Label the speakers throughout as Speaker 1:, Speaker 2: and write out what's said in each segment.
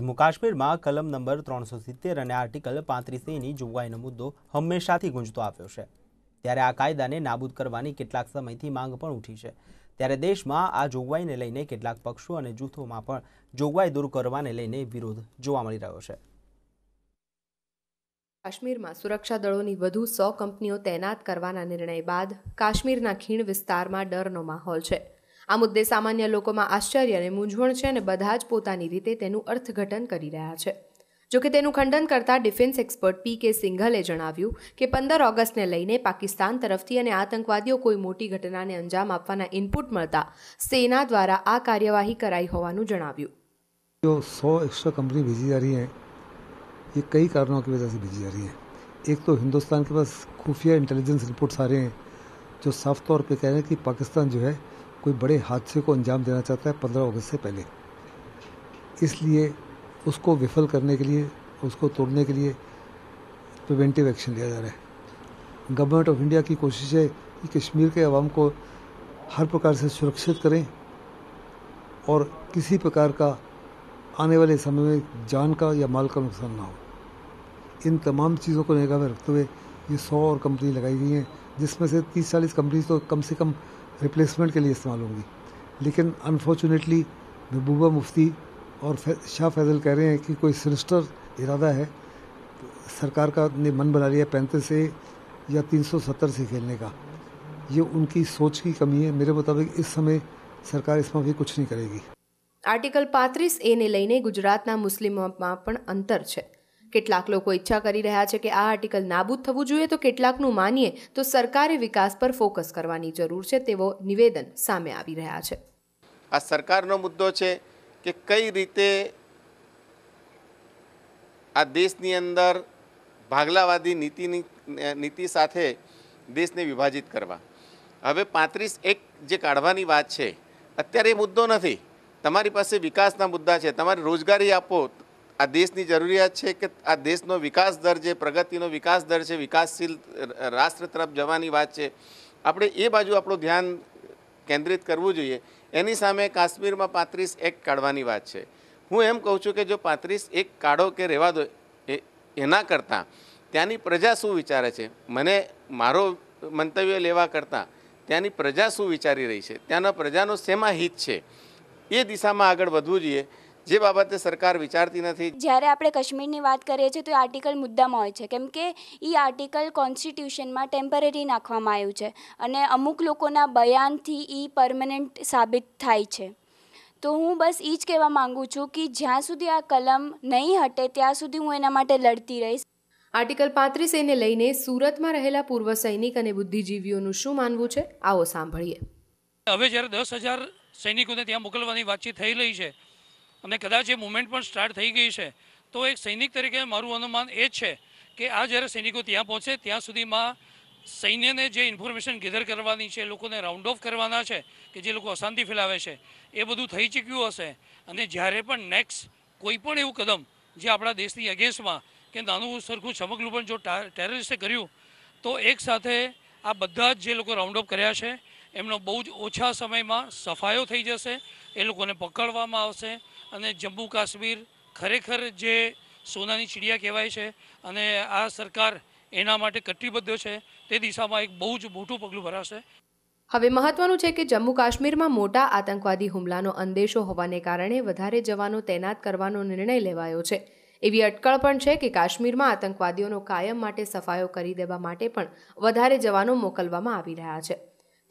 Speaker 1: જમ્મુ કાશ્મીરમાં કલમ નંબર ત્રણસો સિત્તેર અને આર્ટિકલ પાંત્રીસ એની જોગવાઈનો મુદ્દો હંમેશાથી ગુંજતો આવ્યો છે ત્યારે આ કાયદાને નાબૂદ કરવાની કેટલાક સમયથી માંગ પણ ઉઠી છે ત્યારે દેશમાં આ જોગવાઈને લઈને કેટલાક પક્ષો અને જૂથોમાં પણ જોગવાઈ દૂર કરવાને લઈને વિરોધ જોવા મળી રહ્યો છે કાશ્મીરમાં સુરક્ષા દળોની વધુ સો કંપનીઓ તૈનાત કરવાના નિર્ણય બાદ કાશ્મીરના ખીણ વિસ્તારમાં ડરનો માહોલ છે આ મુદ્દે સામાન્ય લોકોમાં આશ્ચર્ય અને મૂંઝવણ છે અને બધા જ પોતાની રીતે તેનું અર્થઘટન કરી રહ્યા છે જો કે તેનું ખંડન કરતા ડિફેન્સ એક્સપર્ટ પી કે સિંઘલે જણાવ્યું કે પંદર ઓગસ્ટને લઈને પાકિસ્તાન તરફથી અને આતંકવાદીઓ કોઈ મોટી ઘટનાને અંજામ આપવાના ઇનપુટ મળતા સેના દ્વારા આ કાર્યવાહી કરાઈ હોવાનું જણાવ્યું
Speaker 2: જો સો एक्स्ट्रा કંપની भेजी जा रही है ये कई कारणों की वजह से भेजी जा रही है एक तो हिंदुस्तान के पास खुफिया इंटेलिजेंस रिपोर्ट्स आ रहे हैं जो साफ तौर पे कह रहे हैं कि पाकिस्तान जो कोई बड़े हादसे को अंजाम देना चाहता है पंद्रह अगस्त से पहले इसलिए उसको विफल करने के लिए उसको तोड़ने के लिए प्रिवेंटिव एक्शन लिया जा रहा है गवर्नमेंट ऑफ इंडिया की कोशिश है कि कश्मीर के आवाम को हर प्रकार से सुरक्षित करें और किसी प्रकार का आने वाले समय में जान का या माल का नुकसान ना हो इन तमाम चीज़ों को निगाह में रखते हुए ये सौ और कंपनी लगाई गई हैं जिसमें से तीस चालीस कंपनी तो कम से कम रिप्लेसमेंट के लिए इस्तेमाल होंगी लेकिन अनफॉर्चुनेटली महबूबा मुफ्ती और शाह फैजल कह रहे हैं कि कोई सिनिस्टर इरादा है सरकार का ने मन बना लिया पैंतीस से या तीन सौ सत्तर से खेलने का ये उनकी सोच की कमी है मेरे मुताबिक इस समय सरकार સરકાર कुछ नहीं करेगी
Speaker 1: आर्टिकल કરેગી ए ने એને गुजरात ગુજરાતના મુસ્લિમોમાં પણ અંતર છે કેટલાક લોકો ઈચ્છા કરી રહ્યા છે કે આ આર્ટિકલ નાબૂદ થવું જોઈએ તો કેટલાકનું માનીએ તો સરકારે વિકાસ પર ફોકસ કરવાની જરૂર છે તેવો નિવેદન સામે આવી રહ્યા છે
Speaker 3: આ સરકારનો મુદ્દો છે કે કઈ રીતે આ દેશની અંદર ભાગલાવાદી નીતિની નીતિ સાથે દેશને વિભાજિત કરવા હવે પાંત્રીસ એક જે કાઢવાની વાત છે અત્યારે એ મુદ્દો નથી તમારી પાસે વિકાસના મુદ્દા છે તમારે રોજગારી આપો આ દેશની જરૂરિયાત છે કે આ દેશનો વિકાસ દર જે પ્રગતિનો વિકાસ દર છે વિકાસશીલ રાષ્ટ્ર તરફ જવાની વાત છે આપણે એ બાજુ આપણું ધ્યાન કેન્દ્રિત કરવું જોઈએ એની સામે કાશ્મીરમાં પાંત્રીસ એક કાઢવાની વાત છે હું એમ કહું છું કે જો પાંત્રીસ એક કાઢો કે રહેવા દો એના કરતાં ત્યાંની પ્રજા શું વિચારે છે મને મારો મંતવ્ય લેવા કરતાં ત્યાંની પ્રજા શું વિચારી રહી છે ત્યાંના પ્રજાનો શેમાં હિત છે એ દિશામાં આગળ વધવું જોઈએ જે બાબતે સરકાર વિચારતી નથી
Speaker 1: જ્યારે આપણે કાશ્મીરની વાત કરીએ છીએ તો એ આર્ટિકલ મુદ્દામાં હોય છે કેમ કે એ આર્ટિકલ કોન્સ્ટિટ્યુશનમાં ટેમ્પરરી નાખવામાં આવ્યું છે અને અમુક લોકોના બયાનથી એ પરમનન્ટ સાબિત થાય છે તો હું બસ એ જ કહેવા માગું છું કે જ્યાં સુધી આ કલમ નહીં હટે ત્યાં સુધી હું એના માટે લડતી રહીશ આર્ટિકલ પાંત્રીસ એને લઈને સુરતમાં રહેલા પૂર્વ સૈનિક અને બુદ્ધિજીવીઓનું શું માનવું છે આવો સાંભળીએ
Speaker 4: હવે જ્યારે દસ હજાર સૈનિકોને ત્યાં મોકલવાની વાતચીત થઈ રહી છે અને કદાચ એ મુવમેન્ટ પણ સ્ટાર્ટ થઈ ગઈ છે તો એક સૈનિક તરીકે મારું અનુમાન એ છે કે આ જ્યારે સૈનિકો ત્યાં પહોંચે ત્યાં સુધીમાં સૈન્યને જે ઇન્ફોર્મેશન ગેધર કરવાની છે લોકોને રાઉન્ડ ઓફ કરવાના છે કે જે લોકો અશાંતિ ફેલાવે છે એ બધું થઈ ચૂક્યું હશે અને જ્યારે પણ નેક્સ્ટ કોઈ પણ એવું કદમ જે આપણા દેશની અગેન્સ્ટમાં કે નાનું સરખું ચમકલું પણ જો ટેરરિસ્ટે કર્યું તો એક સાથે આ બધા જ જે લોકો રાઉન્ડ ઓફ કર્યા છે એમનો બહુ જ ઓછા સમયમાં સફાયો થઈ જશે એ લોકોને પકડવામાં આવશે અને જમ્મુ કાશ્મીર ખરેખર જે સોનાની ચીડિયા કહેવાય છે અને આ સરકાર એના માટે કટિબદ્ધ છે તે દિશામાં એક બહુ જ મોટું પગલું ભરાશે
Speaker 1: હવે મહત્વનું છે કે જમ્મુ કાશ્મીરમાં મોટા આતંકવાદી હુમલાનો અંદેશો હોવાને કારણે વધારે જવાનો તૈનાત કરવાનો નિર્ણય લેવાયો છે એવી અટકળ પણ છે કે કાશ્મીરમાં આતંકવાદીઓનો કાયમ માટે સફાયો કરી દેવા માટે પણ વધારે જવાનો મોકલવામાં આવી રહ્યા છે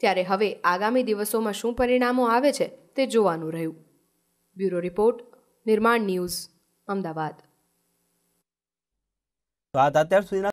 Speaker 1: ત્યારે હવે આગામી દિવસોમાં શું પરિણામો આવે છે તે જોવાનું રહ્યું બ્યુરો રિપોર્ટ નિર્માણ ન્યૂઝ અમદાવાદ અત્યાર સુધીના